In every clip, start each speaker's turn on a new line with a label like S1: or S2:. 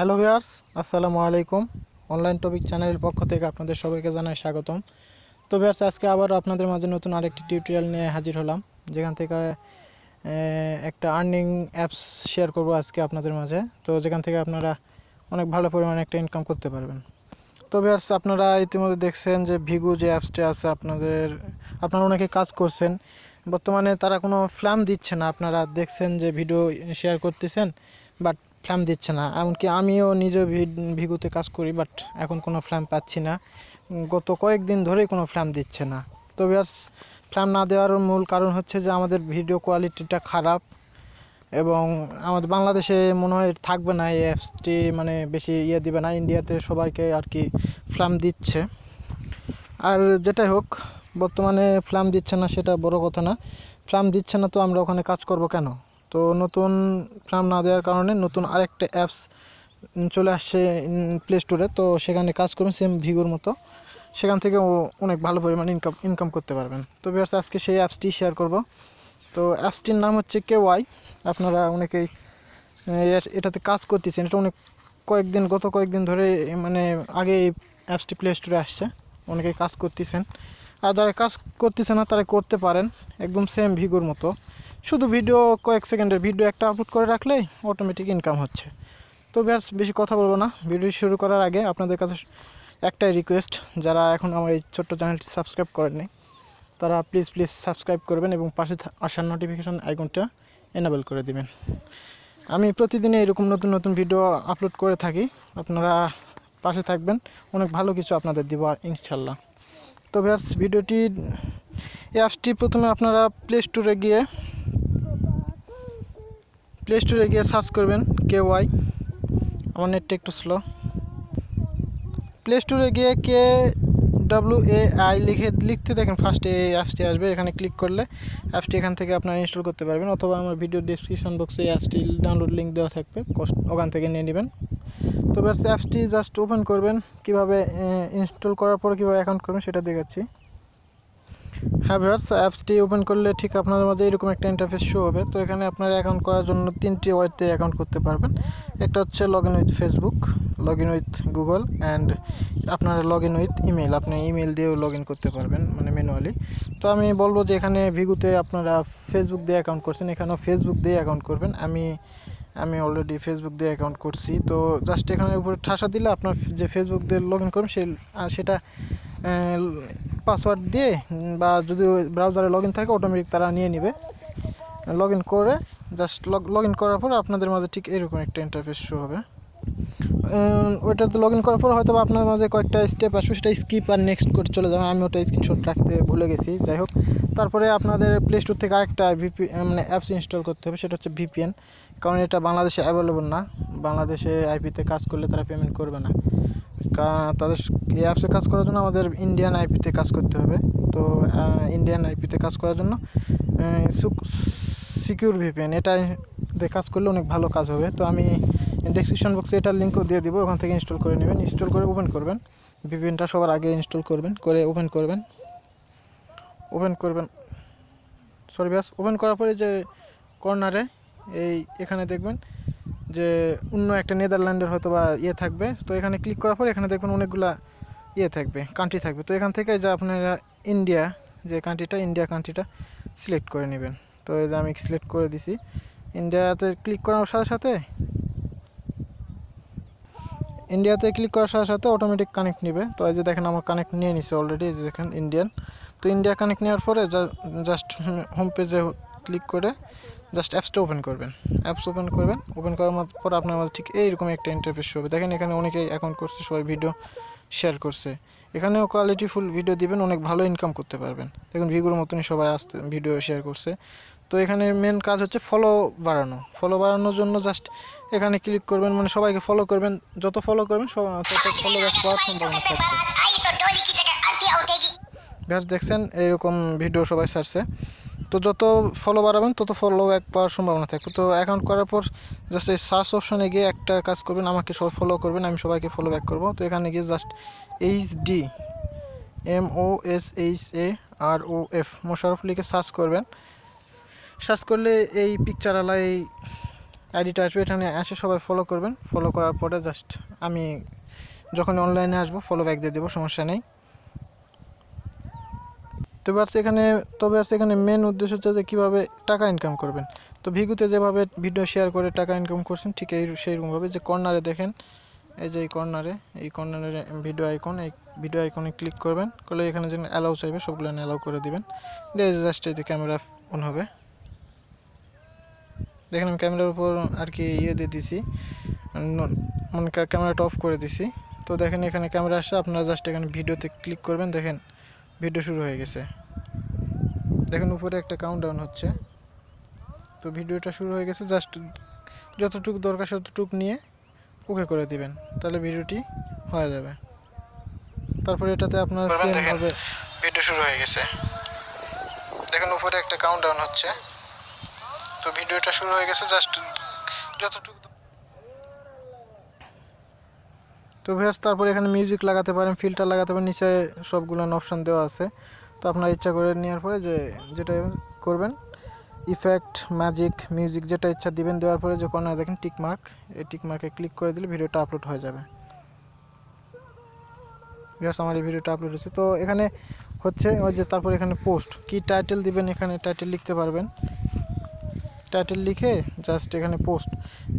S1: hello viewers আসসালামু আলাইকুম online topic চ্যানেলের পক্ষ থেকে আপনাদের সবাইকে জানাই স্বাগতম তো ভিয়ার্স আজকে আবার আপনাদের মাঝে নতুন আরেকটি টিউটোরিয়াল নিয়ে হাজির হলাম যেখান থেকে একটা আর্নিং অ্যাপস শেয়ার করব আজকে আপনাদের মাঝে তো যেখান থেকে আপনারা অনেক ভালো পরিমাণে একটা ইনকাম করতে পারবেন তো ভিয়ার্স আপনারা ইতিমধ্যে দেখছেন যে ভিগু যে অ্যাপসটি আছে আপনাদের আপনারা অনেকে কাজ করছেন বর্তমানে তারা কোনো ফ্ল্যাম দিচ্ছে না আপনারা দেখছেন যে ভিডিও শেয়ার করতেছেন বাট ফ্ল্যাম দিচ্ছে না এমনকি আমিও নিজে ভিগুতে কাজ করি বাট এখন কোনো ফ্ল্যাম পাচ্ছি না গত কয়েকদিন ধরেই কোনো ফ্ল্যাম দিচ্ছে না তো ব্যাস ফ্ল্যাম না দেওয়ার মূল কারণ হচ্ছে যে আমাদের ভিডিও কোয়ালিটিটা খারাপ এবং আমাদের বাংলাদেশে মনে হয় থাকবে না এই অ্যাপসটি মানে বেশি ইয়ে দিবে না ইন্ডিয়াতে সবাইকে আর কি ফ্ল্যাম দিচ্ছে আর যেটাই হোক বর্তমানে ফ্ল্যাম দিচ্ছে না সেটা বড় কথা না ফ্ল্যাম দিচ্ছে না তো আমরা ওখানে কাজ করব কেন তো নতুন ফ্রাম না দেওয়ার কারণে নতুন আরেকটা অ্যাপস চলে আসছে প্লে স্টোরে তো সেখানে কাজ করুন সেম ভিগোর মতো সেখান থেকে অনেক ভালো পরিমাণ ইনকাম ইনকাম করতে পারবেন তো বিহার্স আজকে সেই অ্যাপসটি শেয়ার করব তো অ্যাপসটির নাম হচ্ছে কে ওয়াই আপনারা অনেকেই এটাতে কাজ করতেছেন এটা অনেক কয়েকদিন গত কয়েকদিন ধরে মানে আগে এই অ্যাপসটি প্লে স্টোরে আসছে অনেকেই কাজ করতেছেন আর যারা কাজ করতেছে না তারা করতে পারেন একদম সেম ভিগোর মতো শুধু ভিডিও কয়েক সেকেন্ডের ভিডিও একটা আপলোড করে রাখলে অটোমেটিক ইনকাম হচ্ছে তো ব্যাস বেশি কথা বলবো না ভিডিও শুরু করার আগে আপনাদের কাছে একটাই রিকোয়েস্ট যারা এখন আমার এই ছোট্ট চ্যানেলটি সাবস্ক্রাইব করেননি তারা প্লিজ প্লিজ সাবস্ক্রাইব করবেন এবং পাশে আসার নোটিফিকেশান আইকনটা এনাবেল করে দিবেন আমি প্রতিদিনে এরকম নতুন নতুন ভিডিও আপলোড করে থাকি আপনারা পাশে থাকবেন অনেক ভালো কিছু আপনাদের দিব ইনশাল্লাহ তো ব্যাস ভিডিওটি অ্যাপসটি প্রথমে আপনারা প্লে স্টোরে গিয়ে প্লে স্টোরে গিয়ে সার্চ করবেন কে ওয়াই আমার নেটটা একটু স্লো প্লে স্টোরে গিয়ে কে ডাব্লু এ আই লিখে লিখতে দেখেন ফার্স্টে এই অ্যাপসটি আসবে এখানে ক্লিক করলে অ্যাপসটি এখান থেকে আপনারা ইনস্টল করতে পারবেন অথবা আমার ভিডিও ডিসক্রিপশন বক্সে অ্যাপসটি ডাউনলোড লিঙ্ক দেওয়া থাকবে ওখান থেকে নিয়ে নেবেন তো ব্যাস অ্যাপসটি জাস্ট ওপেন করবেন কিভাবে ইনস্টল করার পর কীভাবে অ্যাকাউন্ট করবেন সেটা দেখাচ্ছি হ্যাঁ ভিউয়ার্স অ্যাপসটি ওপেন করলে ঠিক আপনাদের মাঝে এরকম একটা ইন্টারফেস শো হবে তো এখানে আপনার অ্যাকাউন্ট করার জন্য তিনটি ওয়েতে অ্যাকাউন্ট করতে পারবেন একটা হচ্ছে log in with Facebook log in with Google and আপনার লগ ইন উইথ ইমেল আপনি ইমেল দিয়েও লগ ইন করতে পারবেন মানে ম্যানুয়ালি তো আমি বলবো যে এখানে ভিগুতে আপনারা ফেসবুক দিয়ে অ্যাকাউন্ট করছেন এখানেও ফেসবুক দিয়ে অ্যাকাউন্ট করবেন আমি আমি অলরেডি ফেসবুক দিয়ে অ্যাকাউন্ট করছি তো জাস্ট এখানে উপরে ঠাসা দিলে আপনার যে ফেসবুক দিয়ে লগ ইন করবেন সেটা পাসওয়ার্ড দিয়ে বা যদি ব্রাউজারে লগ থাকে অটোমেটিক তারা নিয়ে নেবে লগ করে জাস্ট লগ ইন করার পর আপনাদের মাঝে ঠিক এরকম একটা ইন্টারফেস শো হবে ওইটাতে লগ ইন করার পর হয়তো আপনার মাঝে কয়েকটা স্টেপ আসবে সেটা স্কিপ আর নেক্সট করে চলে যাবেন আমি ওটা স্ক্রিনশট রাখতে ভুলে গেছি যাই হোক তারপরে আপনাদের প্লে স্টোর থেকে আরেকটা ভিপি মানে অ্যাপস ইনস্টল করতে হবে সেটা হচ্ছে ভিপিএন কারণ এটা বাংলাদেশে অ্যাভেলেবল না বাংলাদেশে আইপিতে কাজ করলে তারা পেমেন্ট করবে না তাদের এই অ্যাপসে কাজ করার জন্য আমাদের ইন্ডিয়ান আইপিতে কাজ করতে হবে তো ইন্ডিয়ান আইপিতে কাজ করার জন্য সিকিউর ভিপিএন এটা কাজ করলে অনেক ভালো কাজ হবে তো আমি ডেসক্রিপশন বক্সে এটার লিঙ্কও দিয়ে দিব ওখান থেকে ইনস্টল করে নেবেন ইনস্টল করে ওপেন করবেন ভিপিএনটা সবার আগে ইনস্টল করবেন করে ওপেন করবেন ওপেন করবেন সরি ব্যাস ওপেন করার পরে যে কর্নারে এই এখানে দেখবেন যে অন্য একটা নেদারল্যান্ডের হয়তো বা ইয়ে থাকবে তো এখানে ক্লিক করার পর এখানে দেখবেন অনেকগুলা ইয়ে থাকবে কান্ট্রি থাকবে তো এখান থেকে যে আপনারা ইন্ডিয়া যে কান্ট্রিটা ইন্ডিয়া কান্ট্রিটা সিলেক্ট করে নেবেন তো এই যে আমি সিলেক্ট করে দিছি ইন্ডিয়াতে ক্লিক করার সাথে সাথে ইন্ডিয়াতে ক্লিক করার সাথে সাথে অটোমেটিক কানেক্ট নেবে তো এই যে দেখেন আমার কানেক্ট নিয়ে নিছে অলরেডি এই যে দেখেন ইন্ডিয়ান তো ইন্ডিয়া কানেক্ট নেওয়ার পরে জাস্ট হোম পেজে ক্লিক করে জাস্ট অ্যাপসটা ওপেন করবেন অ্যাপস ওপেন করবেন ওপেন করার পর আপনার মাঝে ঠিক এইরকম একটা ইন্টারফেস হবে দেখেন এখানে অনেকেই অ্যাকাউন্ট করছে সবাই ভিডিও শেয়ার করছে এখানেও কোয়ালিটি ফুল ভিডিও দিবেন অনেক ভালো ইনকাম করতে পারবেন দেখুন ভিগুর মতনই সবাই আসতে ভিডিও শেয়ার করছে তো এখানে মেন কাজ হচ্ছে ফলো বাড়ানো ফলো বাড়ানোর জন্য জাস্ট এখানে ক্লিক করবেন মানে সবাইকে ফলো করবেন যত ফলো করবেন তত ফলো পাওয়ার সম্ভাবনা থাকবে ব্যাস দেখছেন এইরকম ভিডিও সবাই সারছে তো যত ফলো বাড়াবেন তত ফলো ব্যাক পাওয়ার সম্ভাবনা থাকে তো অ্যাকাউন্ট করার পর জাস্ট এই সার্চ অপশানে গিয়ে একটা কাজ করবেন আমাকে সব ফলো করবেন আমি সবাইকে ফলো ব্যাক করবো তো এখানে গিয়ে just H D M O S H A R O F Mosharraf লিখে সার্চ করবেন সার্চ করলে এই পিকচারওয়ালা এই আইডিটা আসবে এখানে এসে সবাই ফলো করবেন ফলো করার পরে জাস্ট আমি যখন অনলাইনে আসবো ফলো ব্যাক দিয়ে দেবো সমস্যা নেই এবার সেখানে তবে আর সেখানে মেন উদ্দেশ্য হচ্ছে যে কীভাবে টাকা ইনকাম করবেন তো ভিগুতে যেভাবে ভিডিও শেয়ার করে টাকা ইনকাম করছেন ঠিক এই সেইরকমভাবে যে কর্নারে দেখেন এই যে এই কর্নারে এই কর্নারের ভিডিও আইকন এই ভিডিও আইকনে ক্লিক করবেন করলে এখানে যেন অ্যালাউ চাইবে সবগুলো অ্যালাউ করে দেবেন দিয়ে জাস্ট এই যে ক্যামেরা অন হবে দেখেন আমি ক্যামেরার উপর আর কি ইয়ে দিয়ে দিছি মানে ক্যামেরাটা অফ করে দিছি তো দেখেন এখানে ক্যামেরা আসছে আপনারা জাস্ট এখানে ভিডিওতে ক্লিক করবেন দেখেন ভিডিও শুরু হয়ে গেছে দেখেন উপরে একটা কাউন্টডাউন হচ্ছে তো ভিডিওটা শুরু হয়ে গেছে জাস্ট যতটুকু দরকার ততটুকু নিয়ে ওকে করে দিবেন তাহলে ভিডিওটি হয়ে যাবে তারপরে এটাতে আপনার সেম হবে ভিডিও শুরু হয়ে গেছে দেখেন উপরে একটা কাউন্টডাউন হচ্ছে তো ভিডিওটা শুরু হয়ে গেছে জাস্ট যতটুকু তো ভেস তারপরে এখানে মিউজিক লাগাতে পারেন ফিল্টার লাগাতে পারেন নিচে সবগুলো অপশান দেওয়া আছে তো আপনার ইচ্ছা করে নেওয়ার পরে যে যেটা করবেন ইফেক্ট ম্যাজিক মিউজিক যেটা ইচ্ছা দিবেন দেওয়ার পরে যে কর্নার দেখেন টিকমার্ক এই টিকমার্কে ক্লিক করে দিলে ভিডিওটা আপলোড হয়ে যাবে ভিউয়ার্স আমার এই ভিডিওটা আপলোড হয়েছে তো এখানে হচ্ছে ওই যে তারপর এখানে পোস্ট কি টাইটেল দিবেন এখানে টাইটেল লিখতে পারবেন টাইটেল লিখে জাস্ট এখানে পোস্ট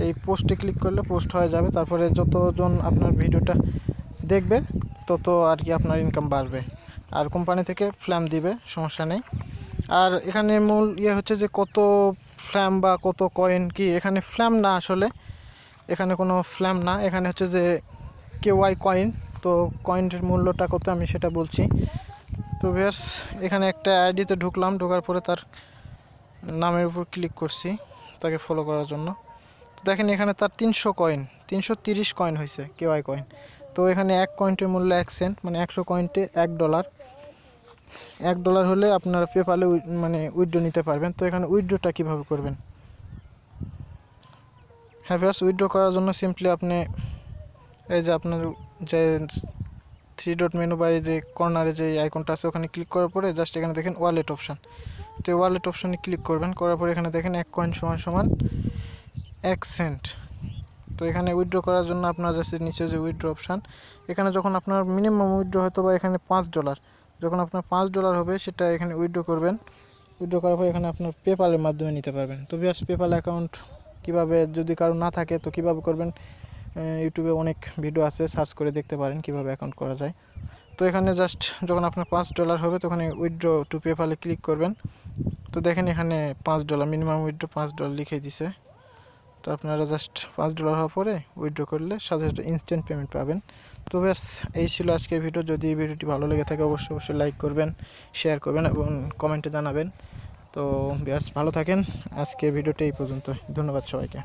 S1: এই পোস্টে ক্লিক করলে পোস্ট হয়ে যাবে তারপরে যতজন আপনার ভিডিওটা দেখবে তত আর কি আপনার ইনকাম বাড়বে আর কোম্পানি থেকে ফ্ল্যাম দিবে সমস্যা নেই আর এখানে মূল ইয়ে হচ্ছে যে কত ফ্ল্যাম বা কত কয়েন কি এখানে ফ্ল্যাম না আসলে এখানে কোনো ফ্ল্যাম না এখানে হচ্ছে যে কে ওয়াই কয়েন তো কয়েনটির মূল্যটা কত আমি সেটা বলছি তো বেশ এখানে একটা আইডিতে ঢুকলাম ঢোকার পরে তার নামের উপর ক্লিক করছি তাকে ফলো করার জন্য তো দেখেন এখানে তার তিনশো কয়েন তিনশো তিরিশ কয়েন হয়েছে কে ওয়াই কয়েন তো এখানে এক কয়েন্টের মূল্য এক সেন্ট মানে একশো কয়েন্টে এক ডলার এক ডলার হলে আপনারা পেপালে মানে উইড্রো নিতে পারবেন তো এখানে উইড্রোটা কীভাবে করবেন হ্যাঁ ফেস উইড্রো করার জন্য সিম্পলি আপনি এই যে আপনার যে থ্রি ডট মেনু বা যে কর্নারে যে আইকনটা আছে ওখানে ক্লিক করার পরে জাস্ট এখানে দেখেন ওয়ালেট অপশান তো ওয়ালেট অপশানে ক্লিক করবেন করার পরে এখানে দেখেন এক কয়েন সমান সমান এক সেন্ট তো এখানে উইথড্র করার জন্য আপনার যাচ্ছে নিচে যে উইথড্র অপশান এখানে যখন আপনার মিনিমাম উইথড্র হয়তো বা এখানে পাঁচ ডলার যখন আপনার পাঁচ ডলার হবে সেটা এখানে উইথড্র করবেন উইথড্র করার পর এখানে আপনার পেপালের মাধ্যমে নিতে পারবেন তো বিয়াস পেপাল অ্যাকাউন্ট কীভাবে যদি কারো না থাকে তো কিভাবে করবেন ইউটিউবে অনেক ভিডিও আছে সার্চ করে দেখতে পারেন কিভাবে অ্যাকাউন্ট করা যায় তো এখানে জাস্ট যখন আপনার পাঁচ ডলার হবে তখন উইথড্র টু পেপালে ক্লিক করবেন তো দেখেন এখানে পাঁচ ডলার মিনিমাম উইথড্র পাঁচ ডলার লিখে দিছে তো আপনারা জাস্ট পাঁচ ডলার হওয়ার পরে উইথড্র করলে সাথে সাথে ইনস্ট্যান্ট পেমেন্ট পাবেন তো ব্যাস এই ছিল আজকের ভিডিও যদি ভিডিওটি ভালো লেগে থাকে অবশ্যই অবশ্যই লাইক করবেন শেয়ার করবেন এবং কমেন্টে জানাবেন তো ব্যাস ভালো থাকেন আজকের ভিডিওটা এই পর্যন্ত ধন্যবাদ সবাইকে